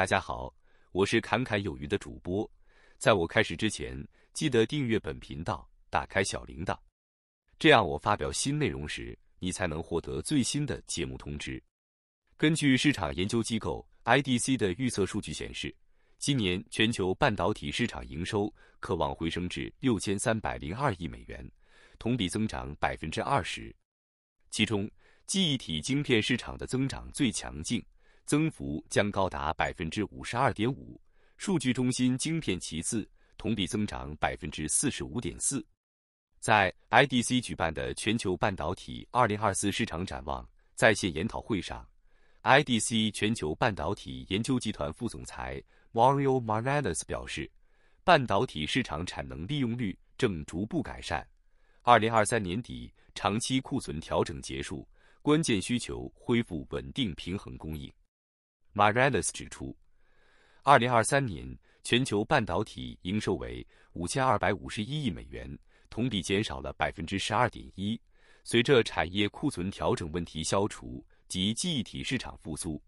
大家好，我是侃侃有余的主播。在我开始之前，记得订阅本频道，打开小铃铛，这样我发表新内容时，你才能获得最新的节目通知。根据市场研究机构 IDC 的预测数据显示，今年全球半导体市场营收可望回升至六千三百零二亿美元，同比增长百分之二十。其中，记忆体晶片市场的增长最强劲。增幅将高达百分之五十二点五，数据中心晶片其次，同比增长百分之四十五点四。在 IDC 举办的全球半导体二零二四市场展望在线研讨会上，IDC 全球半导体研究集团副总裁 Mario m a r a l e s 表示，半导体市场产能利用率正逐步改善，二零二三年底长期库存调整结束，关键需求恢复稳定平衡供应。Maralas 指出，二零二三年全球半导体营收为五千二百五十一亿美元，同比减少了百分之十二点一。随着产业库存调整问题消除及记忆体市场复苏，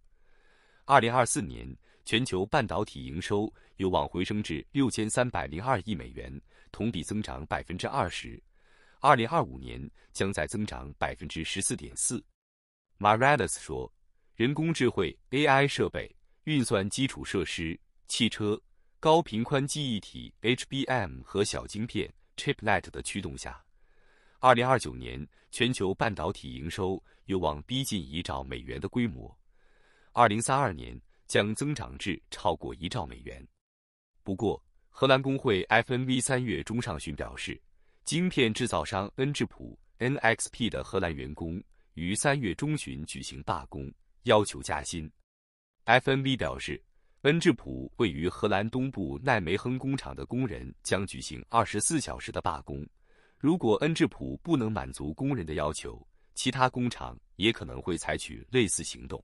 二零二四年全球半导体营收有望回升至六千三百零二亿美元，同比增长百分之二十。二零二五年将再增长百分之十四点四，Maralas 说。人工智慧 AI 设备、运算基础设施、汽车、高频宽记忆体 HBM 和小晶片 Chiplet 的驱动下，二零二九年全球半导体营收有望逼近一兆美元的规模，二零三二年将增长至超过一兆美元。不过，荷兰工会 FNV 三月中上旬表示，晶片制造商恩智浦 NXP 的荷兰员工于三月中旬举行罢工。要求加薪，FNB 表示，恩智浦位于荷兰东部奈梅亨工厂的工人将举行二十四小时的罢工。如果恩智浦不能满足工人的要求，其他工厂也可能会采取类似行动。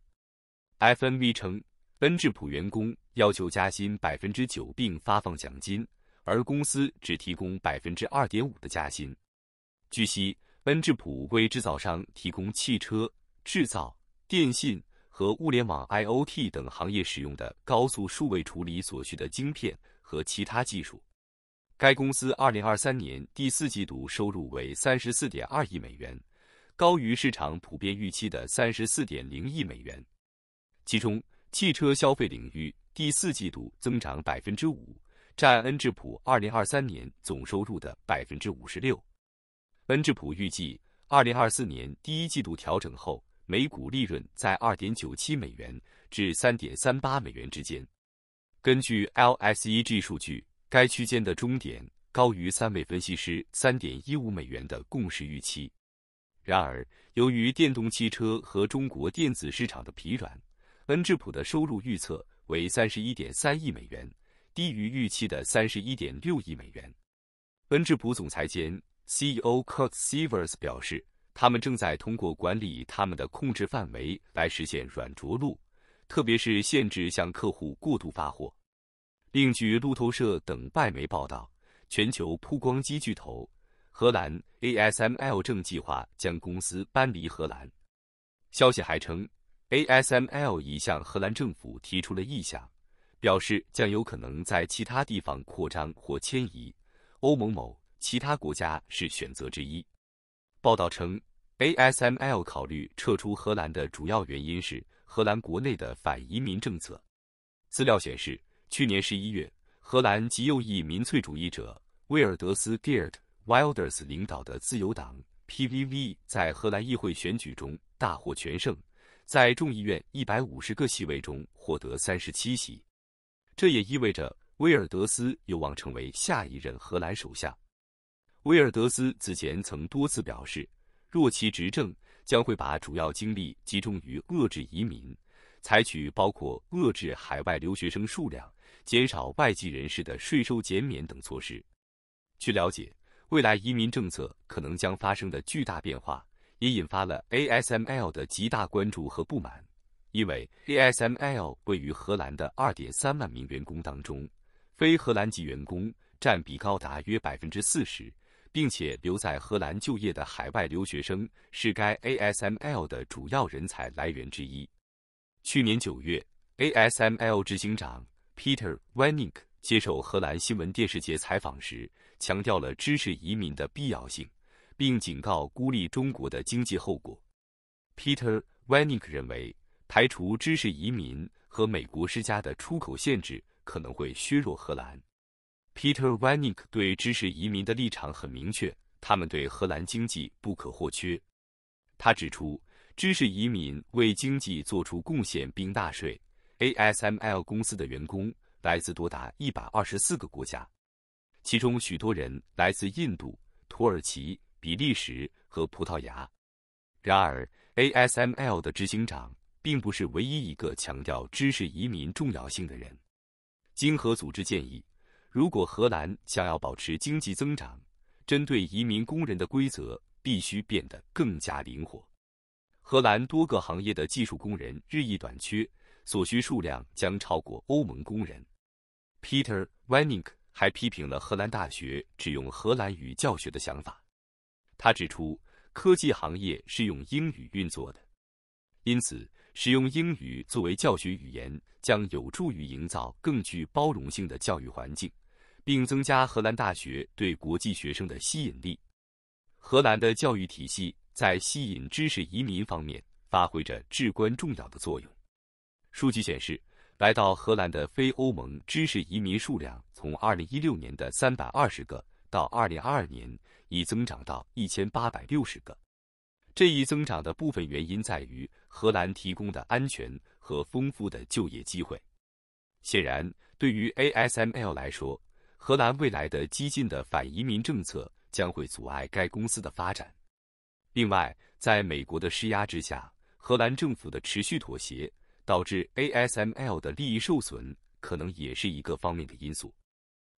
FNB 称，恩智浦员工要求加薪百分之九，并发放奖金，而公司只提供百分之二点五的加薪。据悉，恩智浦为制造商提供汽车制造、电信。和物联网 （IoT） 等行业使用的高速数位处理所需的晶片和其他技术。该公司二零二三年第四季度收入为三十四点二亿美元，高于市场普遍预期的三十四点零亿美元。其中，汽车消费领域第四季度增长百分之五，占恩智浦二零二三年总收入的百分之五十六。恩智浦预计，二零二四年第一季度调整后。每股利润在二点九七美元至三点三八美元之间。根据 LSEG 数据，该区间的中点高于三位分析师三点一五美元的共识预期。然而，由于电动汽车和中国电子市场的疲软，恩智浦的收入预测为三十一点三亿美元，低于预期的三十一点六亿美元。恩智浦总裁兼 CEO Curt Sivers 表示。他们正在通过管理他们的控制范围来实现软着陆，特别是限制向客户过度发货。另据路透社等外媒报道，全球曝光机巨头荷兰 ASML 正计划将公司搬离荷兰。消息还称，ASML 已向荷兰政府提出了意向，表示将有可能在其他地方扩张或迁移。欧盟某其他国家是选择之一。报道称，ASML 考虑撤出荷兰的主要原因是荷兰国内的反移民政策。资料显示，去年十一月，荷兰极右翼民粹主义者威尔德斯 （Geert Wilders） 领导的自由党 （PVV） 在荷兰议会选举中大获全胜，在众议院一百五十个席位中获得三十七席，这也意味着威尔德斯有望成为下一任荷兰首相。威尔德斯此前曾多次表示，若其执政，将会把主要精力集中于遏制移民，采取包括遏制海外留学生数量、减少外籍人士的税收减免等措施。据了解，未来移民政策可能将发生的巨大变化，也引发了 ASML 的极大关注和不满，因为 ASML 位于荷兰的2.3万名员工当中，非荷兰籍员工占比高达约百分之四十。并且留在荷兰就业的海外留学生是该 ASML 的主要人才来源之一。去年九月，ASML 执行长 Peter van n i n k 接受荷兰新闻电视节采访时，强调了知识移民的必要性，并警告孤立中国的经济后果。Peter van n i n k 认为，排除知识移民和美国施加的出口限制可能会削弱荷兰。Peter v a n n c k 对知识移民的立场很明确，他们对荷兰经济不可或缺。他指出，知识移民为经济做出贡献并纳税。ASML 公司的员工来自多达一百二十四个国家，其中许多人来自印度、土耳其、比利时和葡萄牙。然而，ASML 的执行长并不是唯一一个强调知识移民重要性的人。经合组织建议。如果荷兰想要保持经济增长，针对移民工人的规则必须变得更加灵活。荷兰多个行业的技术工人日益短缺，所需数量将超过欧盟工人。Peter w e n i k 还批评了荷兰大学只用荷兰语教学的想法。他指出，科技行业是用英语运作的，因此。使用英语作为教学语言将有助于营造更具包容性的教育环境，并增加荷兰大学对国际学生的吸引力。荷兰的教育体系在吸引知识移民方面发挥着至关重要的作用。数据显示，来到荷兰的非欧盟知识移民数量从2016年的320个到2022年已增长到1860个。这一增长的部分原因在于荷兰提供的安全和丰富的就业机会。显然，对于 ASML 来说，荷兰未来的激进的反移民政策将会阻碍该公司的发展。另外，在美国的施压之下，荷兰政府的持续妥协导致 ASML 的利益受损，可能也是一个方面的因素。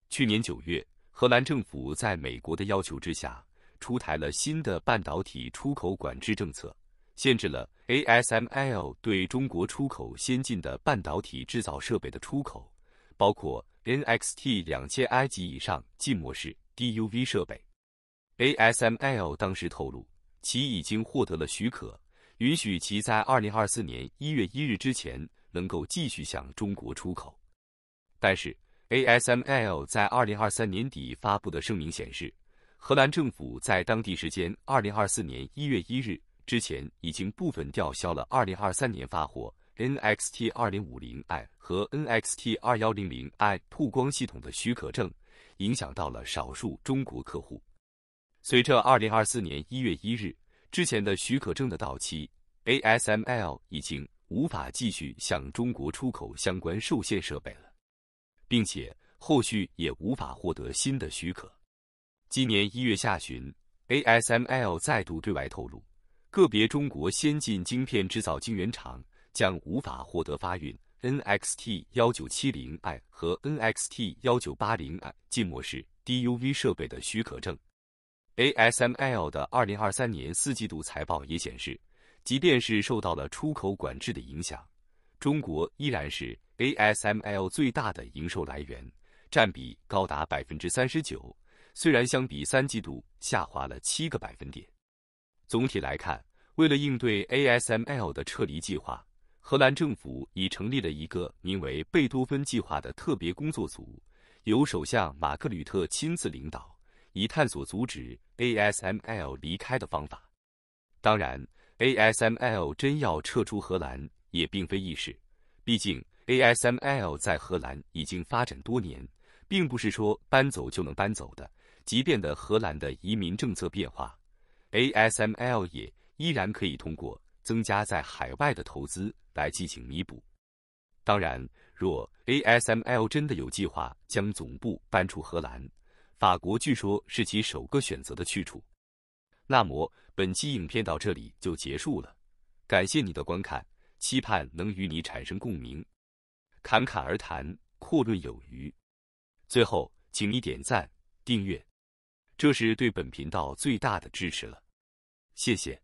去年九月，荷兰政府在美国的要求之下。出台了新的半导体出口管制政策，限制了 ASML 对中国出口先进的半导体制造设备的出口，包括 NXT 两千 I 级以上浸模式 DUV 设备。ASML 当时透露，其已经获得了许可，允许其在二零二四年一月一日之前能够继续向中国出口。但是，ASML 在二零二三年底发布的声明显示。荷兰政府在当地时间二零二四年一月一日之前，已经部分吊销了二零二三年发货 NXT 二零五零 i 和 NXT 二幺零零 i 曝光系统的许可证，影响到了少数中国客户。随着二零二四年一月一日之前的许可证的到期，ASML 已经无法继续向中国出口相关受限设备了，并且后续也无法获得新的许可。今年一月下旬，ASML 再度对外透露，个别中国先进晶片制造晶圆厂将无法获得发运 NXT 幺九七零 i 和 NXT 幺九八零 i 浸模式 DUV 设备的许可证。ASML 的二零二三年四季度财报也显示，即便是受到了出口管制的影响，中国依然是 ASML 最大的营收来源，占比高达百分之三十九。虽然相比三季度下滑了七个百分点，总体来看，为了应对 ASML 的撤离计划，荷兰政府已成立了一个名为“贝多芬计划”的特别工作组，由首相马克吕特亲自领导，以探索阻止 ASML 离开的方法。当然，ASML 真要撤出荷兰也并非易事，毕竟 ASML 在荷兰已经发展多年，并不是说搬走就能搬走的。即便的荷兰的移民政策变化，ASML 也依然可以通过增加在海外的投资来进行弥补。当然，若 ASML 真的有计划将总部搬出荷兰，法国据说是其首个选择的去处。那么本期影片到这里就结束了，感谢你的观看，期盼能与你产生共鸣。侃侃而谈，阔论有余。最后，请你点赞、订阅。这是对本频道最大的支持了，谢谢。